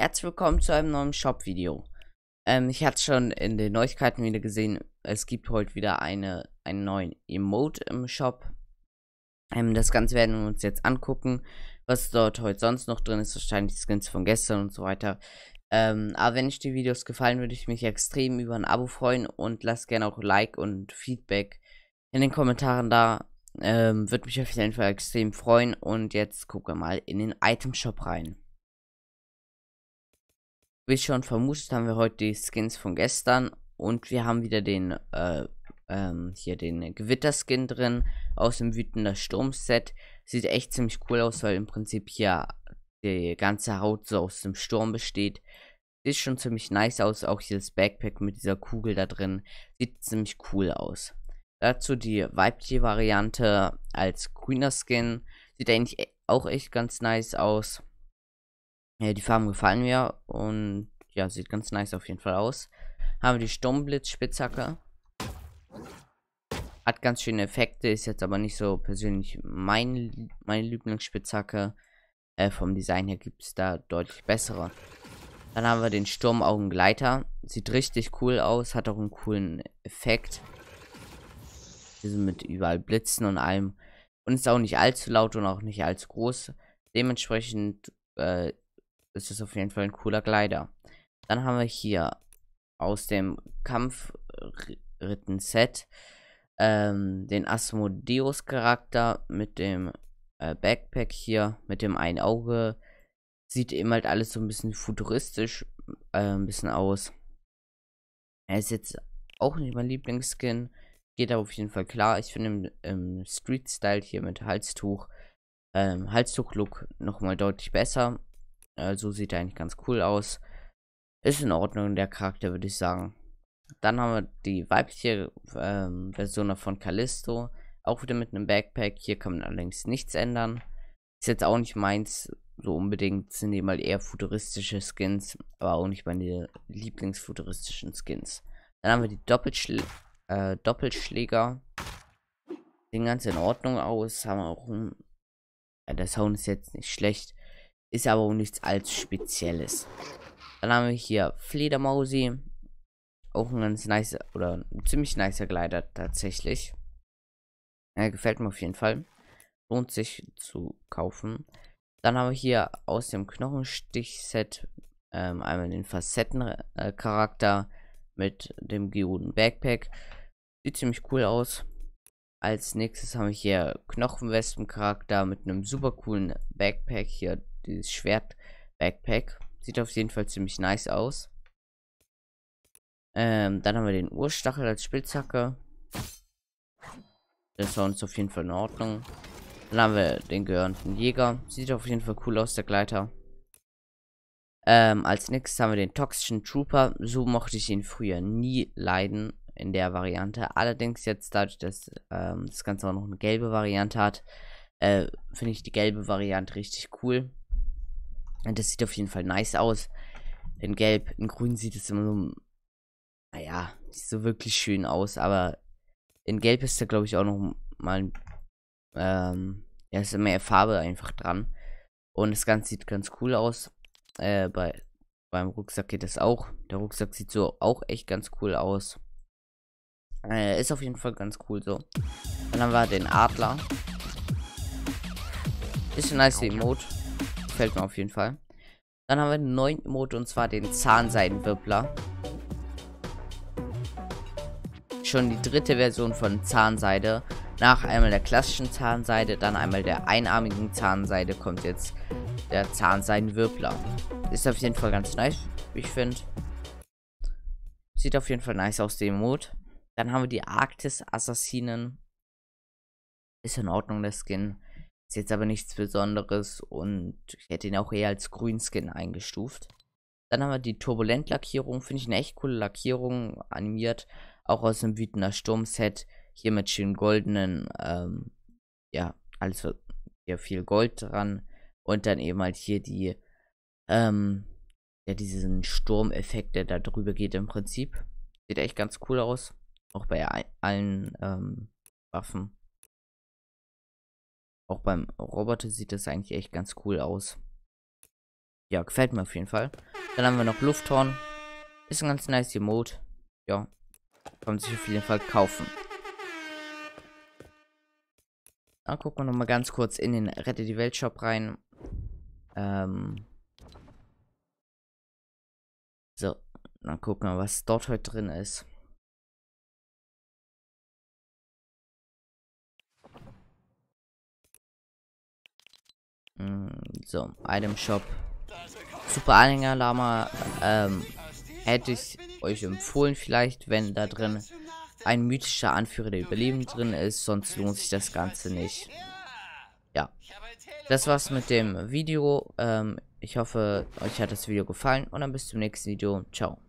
Herzlich willkommen zu einem neuen Shop-Video. Ähm, ich hatte es schon in den Neuigkeiten wieder gesehen, es gibt heute wieder eine, einen neuen Emote im Shop. Ähm, das Ganze werden wir uns jetzt angucken, was dort heute sonst noch drin ist, wahrscheinlich die Skins von gestern und so weiter. Ähm, aber wenn euch die Videos gefallen, würde ich mich extrem über ein Abo freuen und lasst gerne auch Like und Feedback in den Kommentaren da. Ähm, würde mich auf jeden Fall extrem freuen und jetzt gucken wir mal in den Item Shop rein. Wie schon vermutet, haben wir heute die Skins von gestern und wir haben wieder den, äh, ähm, hier den Gewitterskin drin aus dem Wütender Sturm-Set. Sieht echt ziemlich cool aus, weil im Prinzip hier die ganze Haut so aus dem Sturm besteht. Sieht schon ziemlich nice aus, auch hier das Backpack mit dieser Kugel da drin. Sieht ziemlich cool aus. Dazu die weibliche Variante als grüner Skin. Sieht eigentlich e-, auch echt ganz nice aus. Ja, die Farben gefallen mir und ja, sieht ganz nice auf jeden Fall aus. Haben wir die Sturmblitz-Spitzhacke. Hat ganz schöne Effekte, ist jetzt aber nicht so persönlich mein, meine Lieblingsspitzhacke. Äh, vom Design her gibt es da deutlich bessere. Dann haben wir den Sturmaugengleiter. Sieht richtig cool aus, hat auch einen coolen Effekt. Hier sind mit überall Blitzen und allem. Und ist auch nicht allzu laut und auch nicht allzu groß. Dementsprechend äh, ist es auf jeden Fall ein cooler Glider. Dann haben wir hier aus dem Kampfritten-Set ähm, den Asmodeus-Charakter mit dem äh, Backpack hier, mit dem einen Auge. Sieht eben halt alles so ein bisschen futuristisch äh, ein bisschen aus. Er ist jetzt auch nicht mein Lieblingsskin. Geht aber auf jeden Fall klar. Ich finde im, im Street-Style hier mit Halstuch, ähm, Halstuch-Look nochmal deutlich besser. Also sieht er eigentlich ganz cool aus. Ist in Ordnung, der Charakter, würde ich sagen. Dann haben wir die weibliche ähm, Version von Callisto. Auch wieder mit einem Backpack. Hier kann man allerdings nichts ändern. Ist jetzt auch nicht meins so unbedingt. Sind die mal halt eher futuristische Skins. Aber auch nicht meine Lieblingsfuturistischen Skins. Dann haben wir die Doppelschl äh, Doppelschläger. Sehen ganz in Ordnung aus. Haben auch ein. Ja, äh, der Sound ist jetzt nicht schlecht. Ist aber auch nichts allzu Spezielles. Dann haben wir hier Fledermausi. Auch ein ganz nice oder ein ziemlich nicer Gleiter tatsächlich. Ja, gefällt mir auf jeden Fall. Lohnt sich zu kaufen. Dann haben wir hier aus dem Knochenstich-Set ähm, einmal den Facetten-Charakter mit dem Geoden-Backpack. Sieht ziemlich cool aus. Als nächstes haben wir hier Knochenwespen-Charakter mit einem super coolen Backpack hier dieses Schwert-Backpack. Sieht auf jeden Fall ziemlich nice aus. Ähm, dann haben wir den Urstachel als Spitzhacke. Der Sound ist auf jeden Fall in Ordnung. Dann haben wir den gehörnten Jäger. Sieht auf jeden Fall cool aus, der Gleiter. Ähm, als nächstes haben wir den toxischen Trooper. So mochte ich ihn früher nie leiden in der Variante. Allerdings jetzt dadurch, dass ähm, das Ganze auch noch eine gelbe Variante hat, äh, finde ich die gelbe Variante richtig cool. Das sieht auf jeden Fall nice aus. In Gelb, in Grün sieht es immer so, naja, nicht so wirklich schön aus, aber in Gelb ist da, glaube ich, auch noch mal, ähm, ja, ist mehr Farbe einfach dran. Und das Ganze sieht ganz cool aus. Äh, bei, beim Rucksack geht das auch. Der Rucksack sieht so auch echt ganz cool aus. Äh, ist auf jeden Fall ganz cool so. Dann haben wir den Adler. Ist ein nice Emote gefällt mir auf jeden Fall. Dann haben wir einen neuen Emote und zwar den Zahnseidenwirbler. Schon die dritte Version von Zahnseide. Nach einmal der klassischen Zahnseide, dann einmal der einarmigen Zahnseide kommt jetzt der Zahnseidenwirbler. Ist auf jeden Fall ganz nice, wie ich finde. Sieht auf jeden Fall nice aus, dem Emote. Dann haben wir die Arktis Assassinen. Ist in Ordnung, der Skin. Ist jetzt aber nichts Besonderes und ich hätte ihn auch eher als Grünskin eingestuft. Dann haben wir die Turbulent-Lackierung. Finde ich eine echt coole Lackierung. Animiert. Auch aus dem Wütender Sturm-Set. Hier mit schön goldenen, ähm, ja, alles hier viel Gold dran. Und dann eben halt hier die, ähm, ja, diesen Sturmeffekt, der da drüber geht im Prinzip. Sieht echt ganz cool aus. Auch bei allen ähm, Waffen. Auch beim Roboter sieht das eigentlich echt ganz cool aus. Ja, gefällt mir auf jeden Fall. Dann haben wir noch Lufthorn. Ist ein ganz nice Emote. Ja. Kann man sich auf jeden Fall kaufen. Dann gucken wir nochmal ganz kurz in den Rette die Welt Shop rein. Ähm. So. Dann gucken wir, was dort heute drin ist. So, Item Shop. Super Anhänger Lama. Ähm, hätte ich euch empfohlen, vielleicht, wenn da drin ein mythischer Anführer der Überleben drin ist. Sonst lohnt sich das Ganze nicht. Ja. Das war's mit dem Video. Ähm, ich hoffe, euch hat das Video gefallen. Und dann bis zum nächsten Video. Ciao.